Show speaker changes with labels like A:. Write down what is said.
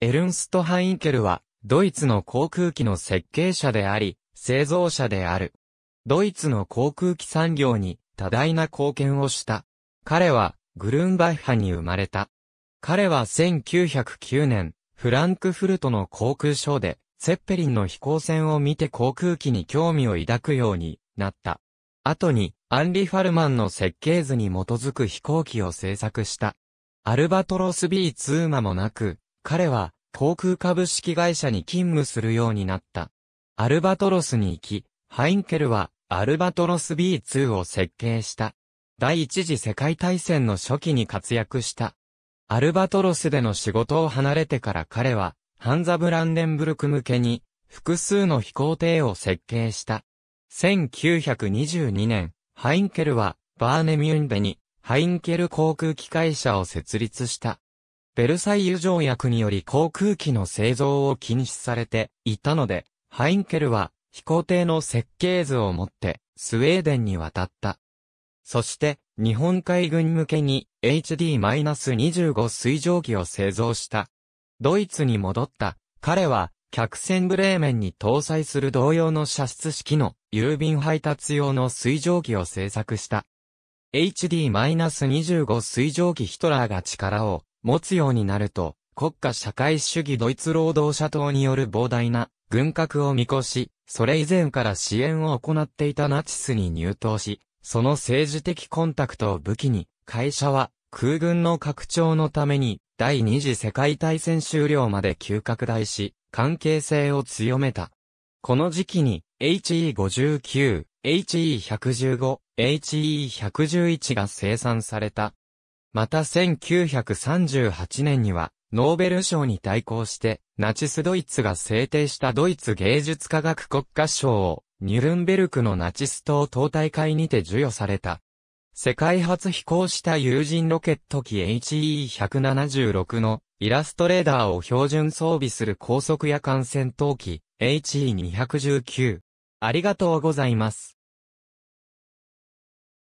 A: エルンスト・ハインケルは、ドイツの航空機の設計者であり、製造者である。ドイツの航空機産業に多大な貢献をした。彼は、グルンバッハに生まれた。彼は1909年、フランクフルトの航空ショーで、セッペリンの飛行船を見て航空機に興味を抱くようになった。後に、アンリ・ファルマンの設計図に基づく飛行機を製作した。アルバトロス B2 間もなく、彼は航空株式会社に勤務するようになった。アルバトロスに行き、ハインケルはアルバトロス B2 を設計した。第一次世界大戦の初期に活躍した。アルバトロスでの仕事を離れてから彼は、ハンザ・ブランデンブルク向けに、複数の飛行艇を設計した。1922年、ハインケルは、バーネミュンデに、ハインケル航空機会社を設立した。ベルサイユ条約により航空機の製造を禁止されていたので、ハインケルは飛行艇の設計図を持ってスウェーデンに渡った。そして、日本海軍向けに HD-25 水蒸気を製造した。ドイツに戻った。彼は、客船ブレーメンに搭載する同様の射出式の郵便配達用の水蒸気を製作した。HD-25 水蒸気ヒトラーが力を持つようになると、国家社会主義ドイツ労働者党による膨大な軍拡を見越し、それ以前から支援を行っていたナチスに入党し、その政治的コンタクトを武器に、会社は空軍の拡張のために第二次世界大戦終了まで急拡大し、関係性を強めた。この時期に HE59、HE115、HE111 が生産されたまた1938年には、ノーベル賞に対抗して、ナチスドイツが制定したドイツ芸術科学国家賞を、ニュルンベルクのナチス党党大会にて授与された。世界初飛行した有人ロケット機 HE176 のイラストレーダーを標準装備する高速夜間戦闘機 HE219。ありがとうございます。